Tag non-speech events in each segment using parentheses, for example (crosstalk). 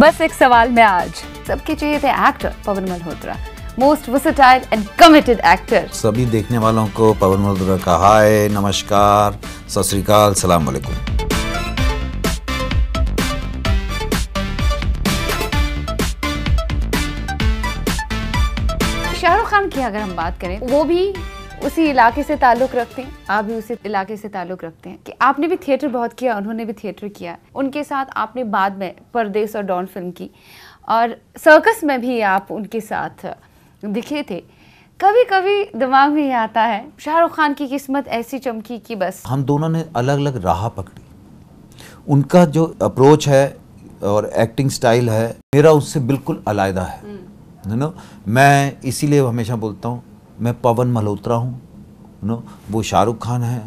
बस एक सवाल में आज सबके चाहिए थे actor Pawan Malhotra most versatile and committed actor सभी देखने वालों को पवन मल्होत्रा का हाय नमस्कार सत श्रीकाल सलाम वालेकुम शाहरुख खान की अगर हम बात करें वो भी उसी इलाके से ताल्लुक़ रखते हैं आप भी उसी इलाके से ताल्लुक़ रखते हैं कि आपने भी थिएटर बहुत किया उन्होंने भी थिएटर किया उनके साथ आपने बाद में परदेस और डॉन फिल्म की और सर्कस में भी आप उनके साथ दिखे थे कभी कभी दिमाग में ये आता है शाहरुख खान की किस्मत ऐसी चमकी कि बस हम दोनों ने अलग अलग राह पकड़ी उनका जो अप्रोच है और एक्टिंग स्टाइल है मेरा उससे बिल्कुल अलायदा है नो हम्म। मैं इसीलिए हमेशा बोलता हूँ मैं पवन मल्होत्रा हूँ नो वो शाहरुख खान है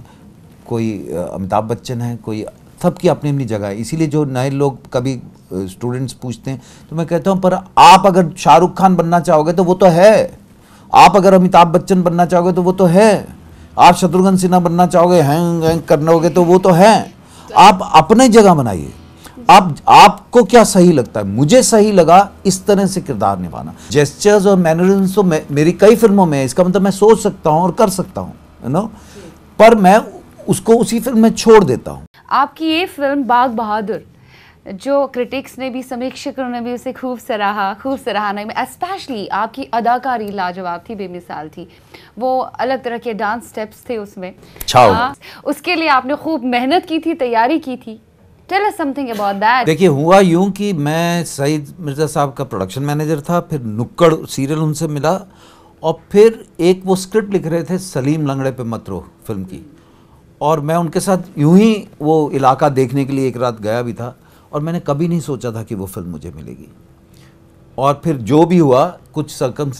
कोई अमिताभ बच्चन है कोई सबकी अपनी अपनी जगह है इसीलिए जो नए लोग कभी स्टूडेंट्स पूछते हैं तो मैं कहता हूँ पर आप अगर शाहरुख खान बनना चाहोगे तो वो तो है आप अगर अमिताभ बच्चन बनना चाहोगे तो वो तो है आप शत्रुघ्न सिन्हा बनना चाहोगे हैंग हैंग करना होगे तो वो तो है आप अपने जगह बनाइए आप आपको क्या सही लगता है मुझे सही लगा इस तरह से किरदार निभाना जेस्टर्स और मैनरिज्म तो मे, मेरी कई फिल्मों में है इसका मतलब मैं सोच सकता हूँ और कर सकता हूँ यू नो पर मैं उसको उसी फिल्म में छोड़ देता हूँ आपकी ये फिल्म बाग बहादुर जो क्रिटिक्स ने भी समीक्षकों ने भी उसे खूब सराहा खूब सराहना में स्पेशली आपकी अदाकारी लाजवाब थी बेमिसाल थी वो अलग तरह के डांस स्टेप्स थे उसमें आ, हाँ, उसके लिए आपने खूब मेहनत की थी तैयारी की थी tell us something about that देखिए हुआ यूं कि मैं सईद मिर्ज़ा साहब का प्रोडक्शन मैनेजर था फिर नुक्कड़ सीरियल उनसे मिला और फिर एक वो स्क्रिप्ट लिख रहे थे सलीम लंगड़े पे मत रो फिल्म की और मैं उनके साथ यूं ही वो इलाका देखने के लिए एक रात गया भी था और मैंने कभी नहीं सोचा था कि वो फिल्म मुझे मिलेगी और फिर जो भी हुआ कुछ सरकम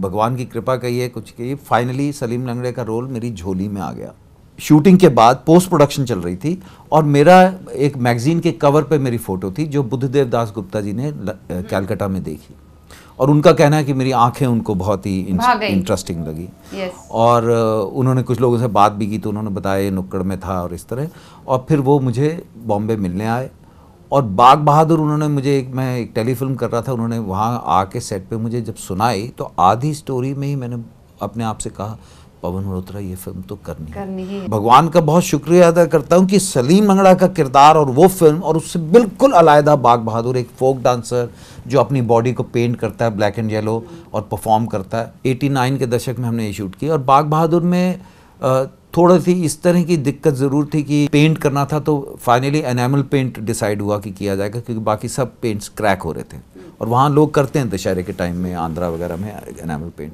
भगवान की कृपा कही है कुछ कही फाइनली सलीम लंगड़े का रोल मेरी झोली में आ गया शूटिंग के बाद पोस्ट प्रोडक्शन चल रही थी और मेरा एक मैगजीन के कवर पे मेरी फ़ोटो थी जो बुद्धदेव दास गुप्ता जी ने कैलकाटा हम्म। में देखी और उनका कहना है कि मेरी आंखें उनको बहुत ही इंटरेस्टिंग लगी और उन्होंने कुछ लोगों से बात भी की तो उन्होंने बताया नुक्कड़ में था और इस तरह और फिर वो मुझे बॉम्बे मिलने आए और बाग बहादुर उन्होंने मुझे एक मैं एक टेलीफिल्म कर रहा था उन्होंने वहाँ आके सेट पे मुझे जब सुनाई तो आधी स्टोरी में ही मैंने अपने आप से कहा पवन मल्होत्रा ये फिल्म तो करनी करनी है भगवान का बहुत शुक्रिया अदा करता हूँ कि सलीम मंगड़ा का किरदार और वो फिल्म और उससे बिल्कुल अलायदा बाग बहादुर एक फोक डांसर जो अपनी बॉडी को पेंट करता है ब्लैक एंड येलो और परफॉर्म करता है एटी के दशक में हमने ये शूट किया और बाग बहादुर में थोड़ा सी इस तरह की दिक्कत ज़रूर थी कि पेंट करना था तो फाइनली एनामल पेंट डिसाइड हुआ कि किया जाएगा क्योंकि बाकी सब पेंट्स क्रैक हो रहे थे और वहाँ लोग करते हैं दशहरे के टाइम में आंध्रा वगैरह में एनामल पेंट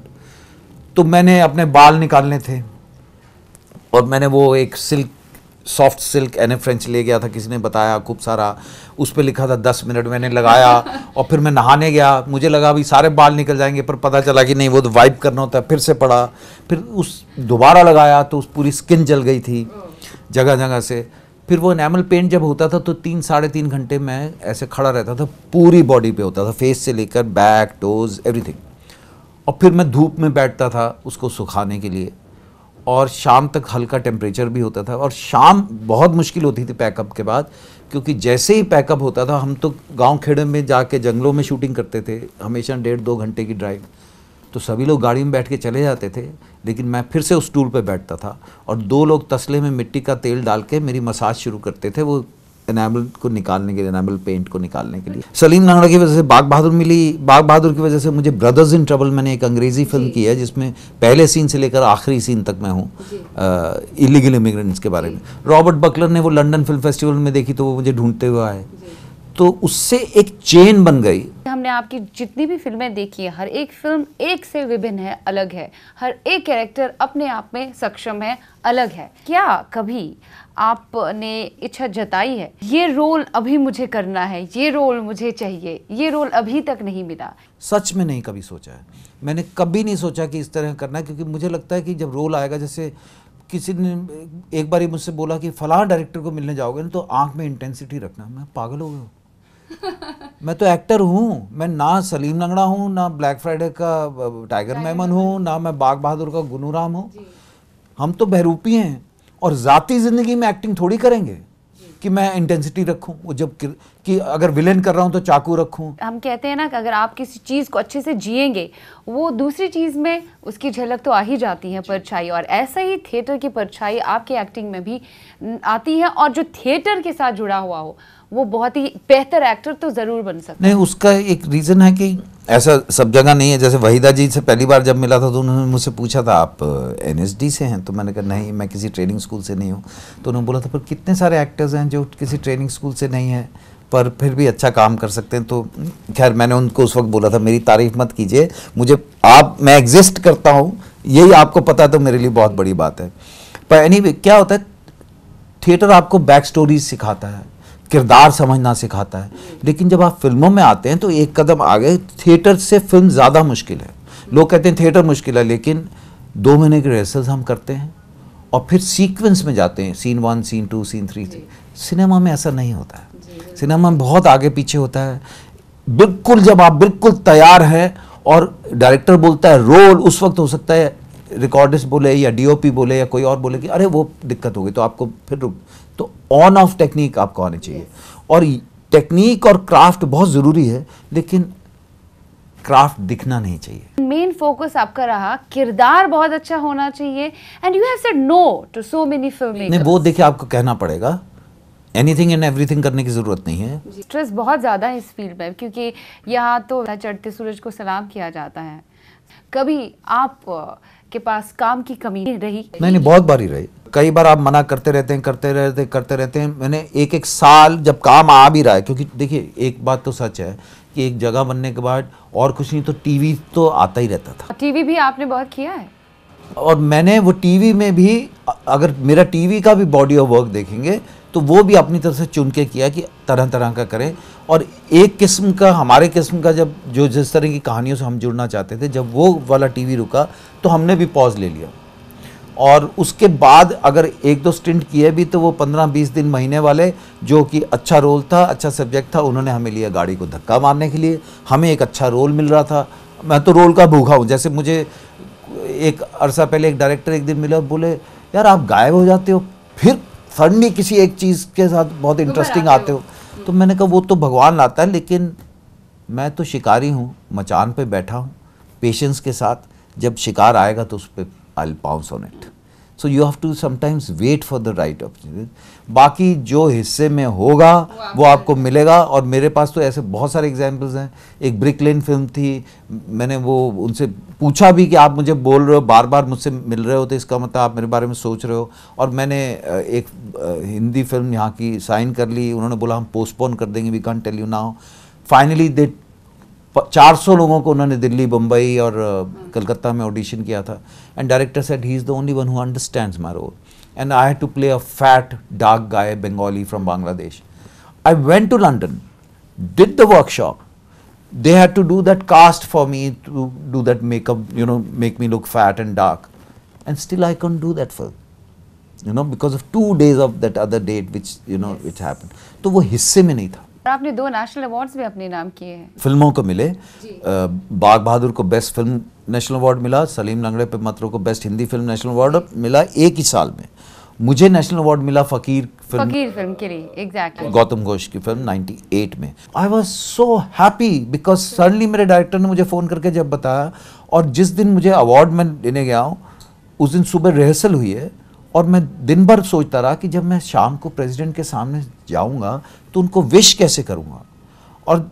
तो मैंने अपने बाल निकालने थे और मैंने वो एक silk soft silk and French ले गया था किसी ने बताया खूब सारा उस पर लिखा था दस मिनट मैंने लगाया और फिर मैं नहाने गया मुझे लगा अभी सारे बाल निकल जाएंगे पर पता चला कि नहीं वो तो वाइप करना होता है फिर से पड़ा फिर उस दोबारा लगाया तो उस पूरी स्किन जल गई थी जगह जगह से फिर वो एनामल पेंट जब होता था तो तीन साढ़े तीन घंटे मैं ऐसे खड़ा रहता था पूरी बॉडी पे होता था फेस से लेकर बैक टोज़ एवरीथिंग और फिर मैं धूप में बैठता था उसको सुखाने के लिए और शाम तक हल्का टेम्परेचर भी होता था और शाम बहुत मुश्किल होती थी पैकअप के बाद क्योंकि जैसे ही पैकअप होता था हम तो गांव खेड़े में जाके जंगलों में शूटिंग करते थे हमेशा डेढ़ दो घंटे की ड्राइव तो सभी लोग गाड़ी में बैठ के चले जाते थे लेकिन मैं फिर से उस टूल पर बैठता था और दो लोग तसले में मिट्टी का तेल डाल के मेरी मसाज शुरू करते थे वो एनाबल को निकालने के लिए एनाबल पेंट को निकालने के लिए सलीम लांगड़ा की वजह से बाग बहादुर मिली बाग बहादुर की वजह से मुझे ब्रदर्स इन ट्रबल मैंने एक अंग्रेज़ी फिल्म की है जिसमें पहले सीन से लेकर आखिरी सीन तक मैं हूँ इलीगल इमिग्रेंट्स के बारे में रॉबर्ट बकलर ने वो लंडन फिल्म फेस्टिवल में देखी तो वो मुझे ढूंढते हुए आए तो उससे एक चेन बन गई हमने आपकी जितनी भी फिल्में देखी हैं हर एक फिल्म एक से विभिन्न है अलग है हर एक कैरेक्टर अपने आप में सक्षम है अलग है क्या कभी आपने इच्छा जताई है ये रोल अभी मुझे करना है ये रोल मुझे चाहिए ये रोल अभी तक नहीं मिला सच में नहीं कभी सोचा है मैंने कभी नहीं सोचा कि इस तरह करना क्योंकि मुझे लगता है कि जब रोल आएगा जैसे किसी ने एक बार ही मुझसे बोला कि फलाह डायरेक्टर को मिलने जाओगे ना तो आँख में इंटेंसिटी रखना मैं पागल हो गया (laughs) मैं तो एक्टर हूँ मैं ना सलीम लंगड़ा हूँ ना ब्लैक फ्राइडे का टाइगर मेमन हूँ ना मैं बाग बहादुर का राम हूँ हम तो बहरूपी हैं और ज़ाती ज़िंदगी में एक्टिंग थोड़ी करेंगे कि मैं इंटेंसिटी रखूं वो जब कि अगर विलेन कर रहा हूं तो चाकू रखूं हम कहते हैं ना कि अगर आप किसी चीज़ को अच्छे से जिएंगे वो दूसरी चीज़ में उसकी झलक तो आ ही जाती है परछाई और ऐसा ही थिएटर की परछाई आपके एक्टिंग में भी आती है और जो थिएटर के साथ जुड़ा हुआ हो वो बहुत ही बेहतर एक्टर तो ज़रूर बन सकता नहीं उसका एक रीज़न है कि ऐसा सब जगह नहीं है जैसे वहीदा जी से पहली बार जब मिला था तो उन्होंने मुझसे पूछा था आप एन से हैं तो मैंने कहा नहीं मैं किसी ट्रेनिंग स्कूल से नहीं हूँ तो उन्होंने बोला था पर कितने सारे एक्टर्स हैं जो किसी ट्रेनिंग स्कूल से नहीं है पर फिर भी अच्छा काम कर सकते हैं तो खैर मैंने उनको उस वक्त बोला था मेरी तारीफ मत कीजिए मुझे आप मैं एग्जिस्ट करता हूँ यही आपको पता है तो मेरे लिए बहुत बड़ी बात है पर एनी anyway, क्या होता है थिएटर आपको बैक स्टोरीज सिखाता है किरदार समझना सिखाता है लेकिन जब आप फिल्मों में आते हैं तो एक कदम आगे थिएटर से फिल्म ज़्यादा मुश्किल है लोग कहते हैं थिएटर मुश्किल है लेकिन दो महीने की रिहर्सल हम करते हैं और फिर सीक्वेंस में जाते हैं scene one scene two scene three cinema में ऐसा नहीं होता है सिनेमा में बहुत आगे पीछे होता है बिल्कुल जब आप बिल्कुल तैयार हैं और डायरेक्टर बोलता है रोल उस वक्त हो सकता है रिकॉर्डिस्ट बोले या डीओपी बोले या कोई और बोले कि अरे वो दिक्कत होगी तो आपको फिर रुक तो ऑन ऑफ टेक्निक आपको आनी चाहिए और टेक्निक और क्राफ्ट बहुत ज़रूरी है लेकिन क्राफ्ट दिखना नहीं चाहिए मेन फोकस आपका रहा किरदार बहुत अच्छा होना चाहिए and you have said no to so many film नहीं वो देखिए आपको कहना पड़ेगा एनीथिंग एंड एवरीथिंग करने की ज़रूरत नहीं है स्ट्रेस बहुत ज़्यादा है इस फील्ड में क्योंकि यहाँ तो चढ़ते सूरज को सलाम किया जाता है कभी आप के पास काम की कमी नहीं रही नहीं नहीं बहुत ही रही कई बार आप मना करते रहते हैं करते रहते करते रहते हैं मैंने एक एक साल जब काम आ भी रहा है क्योंकि देखिए एक बात तो सच है कि एक जगह बनने के बाद और कुछ नहीं तो टीवी तो आता ही रहता था टीवी भी आपने बहुत किया है और मैंने वो टीवी में भी अगर मेरा टीवी का भी बॉडी ऑफ वर्क देखेंगे तो वो भी अपनी तरफ से चुन के किया कि तरह तरह का करें और एक किस्म का हमारे किस्म का जब जो जिस तरह की कहानियों से हम जुड़ना चाहते थे जब वो वाला टी रुका तो हमने भी पॉज ले लिया और उसके बाद अगर एक दो स्टिंट किए भी तो वो पंद्रह बीस दिन महीने वाले जो कि अच्छा रोल था अच्छा सब्जेक्ट था उन्होंने हमें लिया गाड़ी को धक्का मारने के लिए हमें एक अच्छा रोल मिल रहा था मैं तो रोल का भूखा हूँ जैसे मुझे एक अरसा पहले एक डायरेक्टर एक दिन मिला और बोले यार आप गायब हो जाते हो फिर सडनली किसी एक चीज़ के साथ बहुत इंटरेस्टिंग आते हो हम्म। तो मैंने कहा वो तो भगवान लाता है लेकिन मैं तो शिकारी हूँ मचान पे बैठा हूँ पेशेंस के साथ जब शिकार आएगा तो उस पर I pounce on it so you have to sometimes wait for the right opportunity बाकी जो हिस्से में होगा वो आपको मिलेगा और मेरे पास तो ऐसे बहुत सारे एग्जाम्पल्स हैं एक ब्रिक लेन फिल्म थी मैंने वो उनसे पूछा भी कि आप मुझे बोल रहे हो बार बार मुझसे मिल रहे हो तो इसका मतलब आप मेरे बारे में सोच रहे हो और मैंने एक हिंदी फिल्म यहाँ की साइन कर ली उन्होंने बोला हम पोस्टपोन कर देंगे we can tell you now finally they चार सौ लोगों को उन्होंने दिल्ली बम्बई और कलकत्ता में ऑडिशन किया था and director said he is the only one who understand my role and I had to play a fat dark guy Bengali from Bangladesh I went to London did the workshop they had to do that cast for me to do that makeup you know make me look fat and dark and still I can't do that film you know because of two days of that other date which you know it happen तो वो हिस्से में नहीं था और आपने दो national awards भी अपने नाम किए हैं फिल्मों को मिले बाग बहादुर को बेस्ट फिल्म नेशनल अवार्ड मिला सलीम लंगड़े पे मतरो को best Hindi film national award मिला एक ही साल में मुझे नेशनल अवार्ड मिला फकीर फिल्म फकीर फिल्म के लिए एग्जैक्टली exactly. गौतम घोष की फिल्म 98 में I was so happy because suddenly मेरे डायरेक्टर ने मुझे फ़ोन करके जब बताया और जिस दिन मुझे अवार्ड में लेने गया हूँ उस दिन सुबह रिहर्सल हुई है और मैं दिन भर सोचता रहा कि जब मैं शाम को प्रेसिडेंट के सामने जाऊंगा तो उनको विश कैसे करूंगा और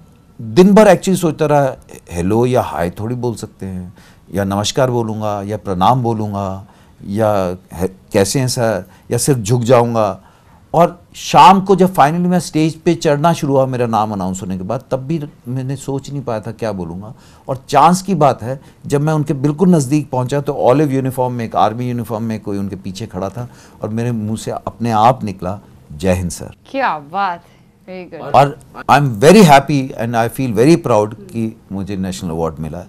दिन भर एक्चुअली सोचता रहा हेलो या हाय थोड़ी बोल सकते हैं या नमस्कार बोलूँगा या प्रणाम बोलूँगा या कैसे हैं सर या सिर्फ झुक जाऊँगा और शाम को जब फाइनली मैं स्टेज पे चढ़ना शुरू हुआ मेरा नाम अनाउंस होने के बाद तब भी मैंने सोच नहीं पाया था क्या बोलूँगा और चांस की बात है जब मैं उनके बिल्कुल नज़दीक पहुँचा तो ऑलिव यूनिफॉर्म में एक आर्मी यूनिफॉर्म में कोई उनके पीछे खड़ा था और मेरे मुँह से अपने आप निकला जय हिंद सर क्या बात और I am very happy and I feel very proud कि मुझे नेशनल अवार्ड मिला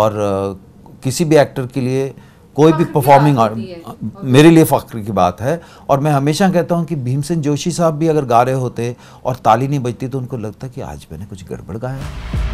और uh, किसी भी एक्टर के लिए कोई भी परफॉर्मिंग आर्ट मेरे लिए फ़ख्र की बात है और मैं हमेशा कहता हूँ कि भीमसेन जोशी साहब भी अगर गा रहे होते और ताली नहीं बजती तो उनको लगता कि आज मैंने कुछ गड़बड़ गाया